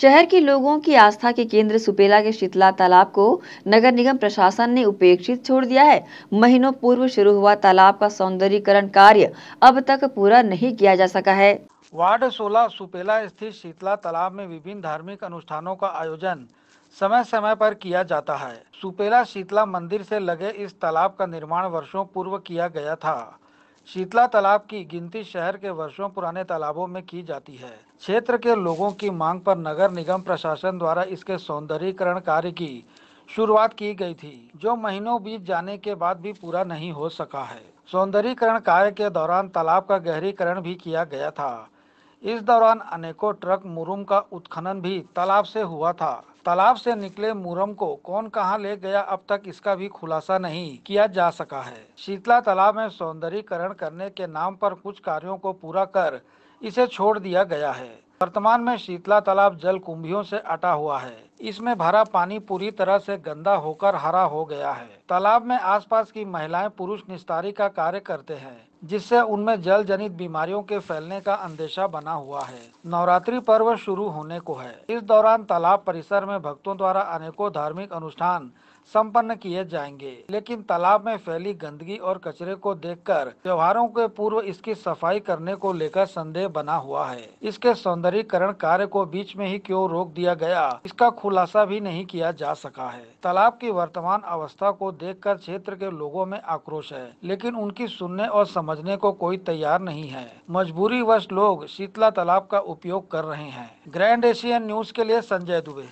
शहर के लोगों की आस्था के केंद्र सुपेला के शीतला तालाब को नगर निगम प्रशासन ने उपेक्षित छोड़ दिया है महीनों पूर्व शुरू हुआ तालाब का सौंदर्यीकरण कार्य अब तक पूरा नहीं किया जा सका है वार्ड 16 सुपेला स्थित शीतला तालाब में विभिन्न धार्मिक अनुष्ठानों का आयोजन समय समय पर किया जाता है सुपेला शीतला मंदिर से लगे इस तालाब का निर्माण वर्षों पूर्व किया गया था शीतला तालाब की गिनती शहर के वर्षों पुराने तालाबों में की जाती है क्षेत्र के लोगों की मांग पर नगर निगम प्रशासन द्वारा इसके सौंदर्यीकरण कार्य की शुरुआत की गई थी जो महीनों बीत जाने के बाद भी पूरा नहीं हो सका है सौंदर्यीकरण कार्य के दौरान तालाब का गहरीकरण भी किया गया था इस दौरान अनेकों ट्रक मुरुम का उत्खनन भी तालाब से हुआ था तालाब से निकले मुरम को कौन कहां ले गया अब तक इसका भी खुलासा नहीं किया जा सका है शीतला तालाब में सौंदर्यकरण करने के नाम पर कुछ कार्यों को पूरा कर इसे छोड़ दिया गया है वर्तमान में शीतला तालाब जल कुंभियों से अटा हुआ है इसमें भरा पानी पूरी तरह से गंदा होकर हरा हो गया है तालाब में आसपास की महिलाएं पुरुष निस्तारी का कार्य करते हैं जिससे उनमें जल जनित बीमारियों के फैलने का अंदेशा बना हुआ है नवरात्रि पर्व शुरू होने को है इस दौरान तालाब परिसर में भक्तों द्वारा अनेकों धार्मिक अनुष्ठान संपन्न किए जाएंगे लेकिन तालाब में फैली गंदगी और कचरे को देखकर त्योहारों के पूर्व इसकी सफाई करने को लेकर संदेह बना हुआ है इसके सौंदर्यकरण कार्य को बीच में ही क्यों रोक दिया गया इसका खुला खुलासा भी नहीं किया जा सका है तालाब की वर्तमान अवस्था को देखकर क्षेत्र के लोगों में आक्रोश है लेकिन उनकी सुनने और समझने को कोई तैयार नहीं है मजबूरी वश लोग शीतला तालाब का उपयोग कर रहे हैं ग्रैंड एशियन न्यूज के लिए संजय दुबे